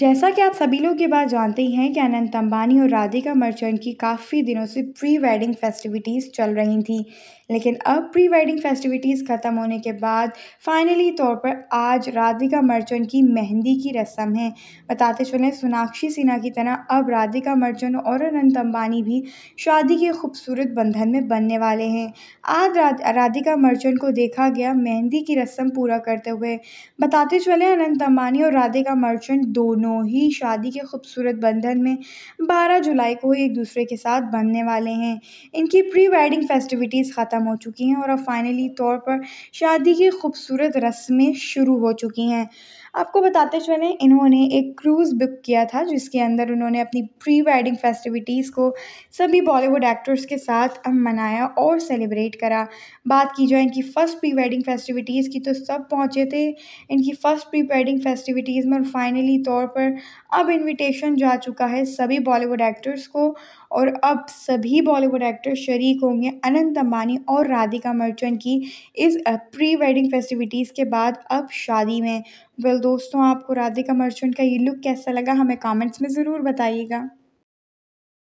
जैसा कि आप सभी लोग ये बात जानते ही हैं कि अनंत अंबानी और राधिका मर्चेंट की काफ़ी दिनों से प्री वेडिंग फेस्टिविटीज़ चल रही थी लेकिन अब प्री वेडिंग फेस्टिविटीज़ ख़त्म होने के बाद फाइनली तौर पर आज राधिका मर्चेंट की मेहंदी की रस्म है बताते चलें सोनाक्षी सिन्हा की तरह अब राधिका मर्चेंट और अनंत अंबानी भी शादी के खूबसूरत बंधन में बनने वाले हैं आज राधिका मर्चेंट को देखा गया मेहंदी की रस्म पूरा करते हुए बताते चले अनंत अंबानी और राधिका मर्चेंट दोनों दोनों ही शादी के खूबसूरत बंधन में 12 जुलाई को एक दूसरे के साथ बनने वाले हैं इनकी प्री वेडिंग फेस्टिविटीज़ ख़त्म हो चुकी हैं और अब फाइनली तौर पर शादी की खूबसूरत रस्में शुरू हो चुकी हैं आपको बताते चलें इन्होंने एक क्रूज़ बुक किया था जिसके अंदर उन्होंने अपनी प्री वेडिंग फेस्टिविटीज़ को सभी बॉलीवुड एक्टर्स के साथ मनाया और सेलिब्रेट करा बात की जाए इनकी फ़र्स्ट प्री वेडिंग फेस्टिविटीज़ की तो सब पहुँचे थे इनकी फ़र्स्ट प्री वेडिंग फेस्टिविटीज़ में और फाइनली तौर पर अब इनविटेशन जा चुका है सभी बॉलीवुड एक्टर्स को और अब सभी बॉलीवुड एक्टर्स शरीक होंगे अनंत अंबानी और राधिका मर्चेंट की इस प्री वेडिंग फेस्टिविटीज़ के बाद अब शादी में वेल दोस्तों आपको राधिका मर्चेंट का ये लुक कैसा लगा हमें कमेंट्स में ज़रूर बताइएगा